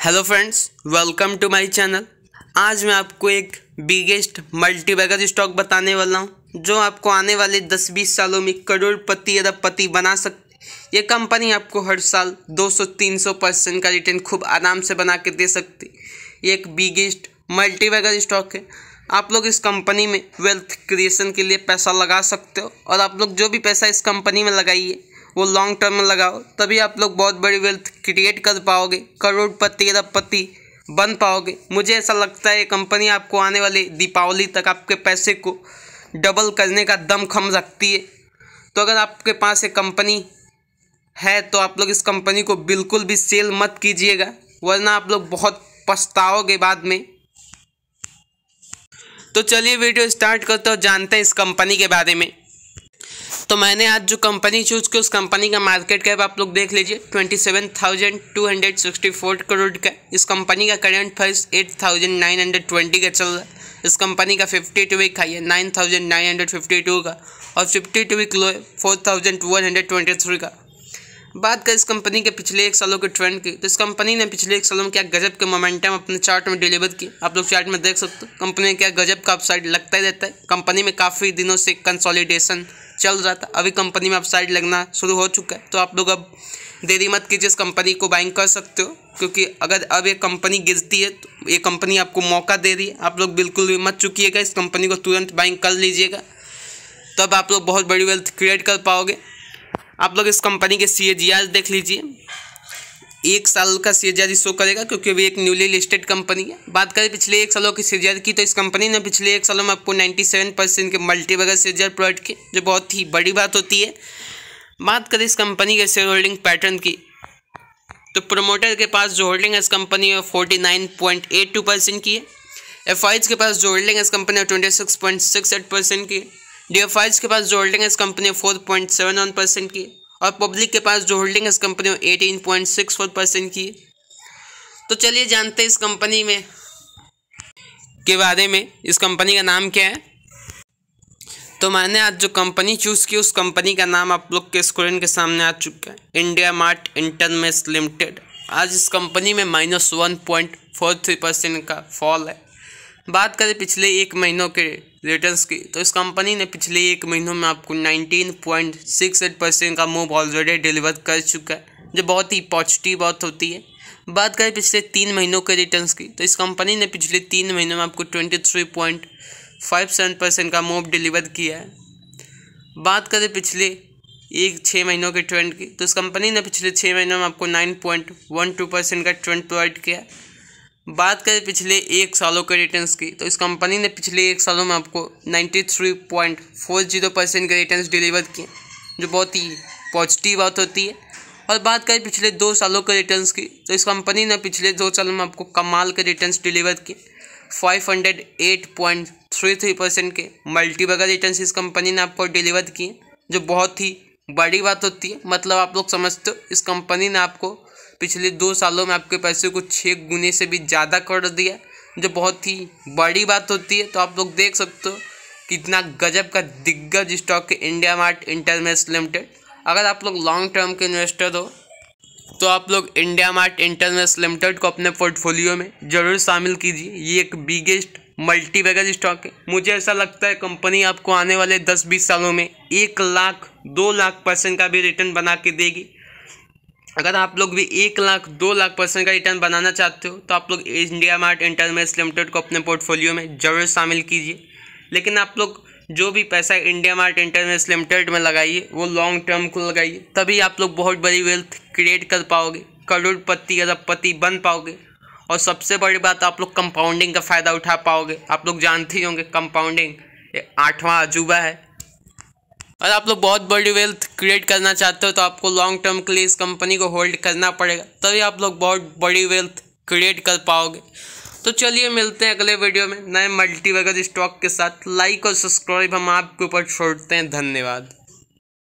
hello friends welcome to my channel आज मैं आपको एक बिगेस्ट मल्टीबैगर स्टॉक बताने वाला हूं जो आपको आने वाले 10-20 सालों में करोड़पति अरबपति बना सकते ये कंपनी आपको हर साल 200-300 परसेंट का रिटर्न खूब आराम से बना के दे सकती ये एक बिगेस्ट मल्टीबैगर स्टॉक है आप लोग इस कंपनी में वेल्थ क्रिएशन के लिए पैसा लगा सकते हो और आप लोग जो भी पैसा इस कंपनी में लगाइए वो लॉन्ग टर्म में लगाओ तभी आप लोग बहुत बड़ी वेल्थ क्रिएट कर पाओगे करोड़पति अरबपति बन पाओगे मुझे ऐसा लगता है कंपनी आपको आने वाले दीपावली तक आपके पैसे को डबल करने का दम खम रखती है तो अगर आपके पास एक कंपनी है तो आप लोग इस कंपनी को बिल्कुल भी सेल मत कीजिएगा वरना आप लोग बहुत पछताओगे बाद में तो चलिए वीडियो स्टार्ट करते हो जानते हैं इस कंपनी के बारे में तो मैंने आज जो कंपनी चूज की उस कंपनी का मार्केट कैप आप लोग देख लीजिए twenty seven thousand two hundred sixty four crore का इस कंपनी का current price eight thousand nine hundred twenty का चल रहा है इस कंपनी का फिफ्टी टू वीक हाई है nine thousand nine hundred fifty two का और फिफ्टी टू वीक लो है four thousand one hundred twenty three का बात करें इस कंपनी के पिछले एक सालों के ट्रेंड की तो इस कंपनी ने पिछले एक सालों में क्या गजब के मोमेंटम अपने चार्ट में डिलीवर की आप लोग चार्ट में देख सकते हो कंपनी का क्या गजब का अपसाइड लगता ही रहता है कंपनी में काफ़ी दिनों से कंसोलिडेशन चल रहा था अभी कंपनी में अपसाइड लगना शुरू हो चुका है तो आप लोग अब देरी मत कीजिए इस कंपनी को बाइंग कर सकते हो क्योंकि अगर अब ये कंपनी गिरती है तो ये कंपनी आपको मौका दे रही है आप लोग बिल्कुल भी मत चुकीगा इस कंपनी को तुरंत बाइंग कर लीजिएगा तब तो आप लोग बहुत बड़ी वेल्थ क्रिएट कर पाओगे आप लोग इस कंपनी के सी देख लीजिए एक साल का शेयरजारी शो करेगा क्योंकि अभी एक न्यूली लिस्टेड कंपनी है बात करें पिछले एक सालों की शेयरजारी की तो इस कंपनी ने पिछले एक सालों में आपको 97 परसेंट के मल्टी बगैर शेयरजार प्रोवाइड किए जो बहुत ही बड़ी बात होती है बात करें इस कंपनी के शेयर होल्डिंग पैटर्न की तो प्रोमोटर के पास जो होल्डिंग है इस कंपनी में forty nine point eight two percent की है एफ के पास जो होल्डिंग है इस कंपनी में twenty six point six eight percent की है डी के पास जो होल्डिंग है इस कंपनी में four point seven one percent की है और पब्लिक के पास जो होल्डिंग है इस कंपनी में eighteen point six four percent की तो चलिए जानते हैं इस कंपनी में के बारे में इस कंपनी का नाम क्या है तो मैंने आज जो कंपनी चूज़ की उस कंपनी का नाम आप लोग के स्क्रीन के सामने आ चुका है इंडिया मार्ट इंटरमेस लिमिटेड आज इस कंपनी में minus one point four three percent का फॉल है बात करें पिछले एक महीनों के रिटर्न्स की तो इस कंपनी ने पिछले एक महीनों में आपको 19.68 परसेंट का मूव ऑलरेडी डिलीवर कर चुका है जो बहुत ही पॉजिटिव बात होती है बात करें पिछले तीन महीनों के रिटर्न्स की तो इस कंपनी ने पिछले तीन महीनों में आपको 23.57 परसेंट का मूव डिलीवर किया है बात करें पिछले एक छः महीनों के ट्रेंड की तो इस कंपनी ने पिछले छः महीनों में आपको टू परसेंट का ट्रेंड प्रोवाइड किया बात करें पिछले एक सालों के रिटर्न्स की तो इस कंपनी ने पिछले एक सालों में आपको 93.40 परसेंट के रिटर्न्स डिलीवर किए जो बहुत ही पॉजिटिव बात होती है और बात करें पिछले दो सालों के रिटर्न्स की तो इस कंपनी ने पिछले दो सालों में आपको कमाल के रिटर्न्स डिलीवर किए 508.33 परसेंट के मल्टीबगर रिटर्न इस कंपनी ने आपको डिलीवर किए जो बहुत ही बड़ी बात होती है मतलब आप लोग समझते हो इस कंपनी ने आपको पिछले दो सालों में आपके पैसे को छः गुने से भी ज़्यादा कर दिया जो बहुत ही बड़ी बात होती है तो आप लोग देख सकते हो कितना गजब का दिग्गज स्टॉक है इंडिया मार्ट इंटरनेशनल लिमिटेड अगर आप लोग लॉन्ग टर्म के इन्वेस्टर हो तो आप लोग इंडिया मार्ट इंटरनेशनल लिमिटेड को अपने पोर्टफोलियो में ज़रूर शामिल कीजिए ये एक बिगेस्ट मल्टी बैगर स्टॉक है मुझे ऐसा लगता है कंपनी आपको आने वाले दस बीस सालों में एक लाख दो लाख परसेंट का भी रिटर्न बना के देगी अगर आप लोग भी एक लाख दो लाख परसेंट का रिटर्न बनाना चाहते हो तो आप लोग इंडिया मार्ट इंटरमेस लिमिटेड को अपने पोर्टफोलियो में जरूर शामिल कीजिए लेकिन आप लोग जो भी पैसा इंडिया मार्ट इंटरमेस लिमिटेड में लगाइए वो लॉन्ग टर्म को लगाइए तभी आप लोग बहुत बड़ी वेल्थ क्रिएट कर पाओगे करोड़पति अरबपति बन पाओगे और सबसे बड़ी बात आप लोग कंपाउंडिंग का फ़ायदा उठा पाओगे आप लोग जानते ही होंगे कंपाउंडिंग आठवां अजूबा है और आप लोग बहुत बड़ी वेल्थ क्रिएट करना चाहते हो तो आपको लॉन्ग टर्म के लिए इस कंपनी को होल्ड करना पड़ेगा तभी आप लोग बहुत बड़ी वेल्थ क्रिएट कर पाओगे तो चलिए मिलते हैं अगले वीडियो में नए मल्टीवेगर स्टॉक के साथ लाइक और सब्सक्राइब हम आपके ऊपर छोड़ते हैं धन्यवाद